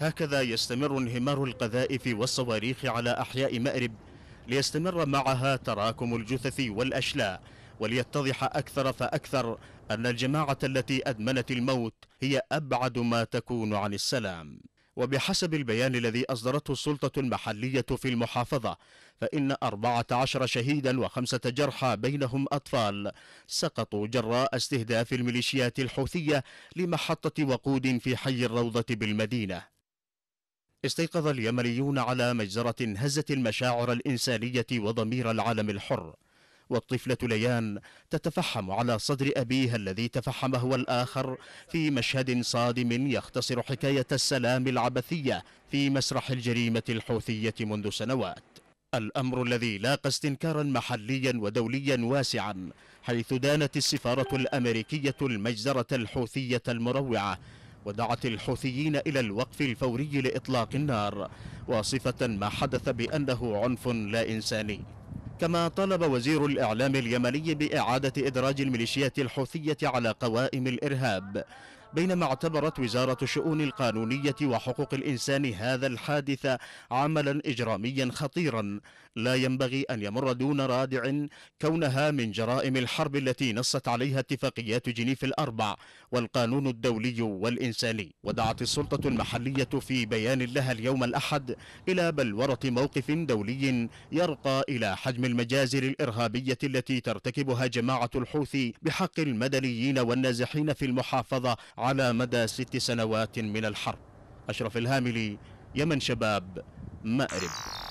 هكذا يستمر انهمار القذائف والصواريخ على أحياء مأرب ليستمر معها تراكم الجثث والأشلاء وليتضح أكثر فأكثر أن الجماعة التي أدمنت الموت هي أبعد ما تكون عن السلام وبحسب البيان الذي أصدرته السلطة المحلية في المحافظة فإن 14 شهيدا وخمسة جرحى بينهم أطفال سقطوا جراء استهداف الميليشيات الحوثية لمحطة وقود في حي الروضة بالمدينة استيقظ اليمنيون على مجزرة هزت المشاعر الإنسانية وضمير العالم الحر والطفلة ليان تتفحم على صدر أبيها الذي تفحم هو الآخر في مشهد صادم يختصر حكاية السلام العبثية في مسرح الجريمة الحوثية منذ سنوات الأمر الذي لاقى استنكارا محليا ودوليا واسعا حيث دانت السفارة الأمريكية المجزرة الحوثية المروعة ودعت الحوثيين إلى الوقف الفوري لإطلاق النار واصفة ما حدث بأنه عنف لا إنساني كما طالب وزير الإعلام اليمني بإعادة إدراج الميليشيات الحوثية على قوائم الإرهاب بينما اعتبرت وزارة الشؤون القانونية وحقوق الإنسان هذا الحادث عملا إجراميا خطيرا لا ينبغي أن يمر دون رادع كونها من جرائم الحرب التي نصت عليها اتفاقيات جنيف الأربع والقانون الدولي والإنساني ودعت السلطة المحلية في بيان لها اليوم الأحد إلى بلورة موقف دولي يرقى إلى حجم المجازر الإرهابية التي ترتكبها جماعة الحوثي بحق المدنيين والنازحين في المحافظة على مدى ست سنوات من الحرب أشرف الهاملي يمن شباب مأرب